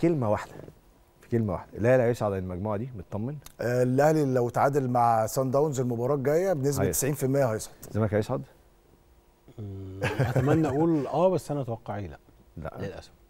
كلمة واحده في كلمه واحده الاهلي هيصعد المجموعه دي مطمن آه، الاهلي لو تعادل مع سان داونز المباراه الجايه بنسبه هيصعد. 90% هيصعد الزمالك هيصعد اتمنى اقول اه بس انا اتوقع إيه، لا لا للاسف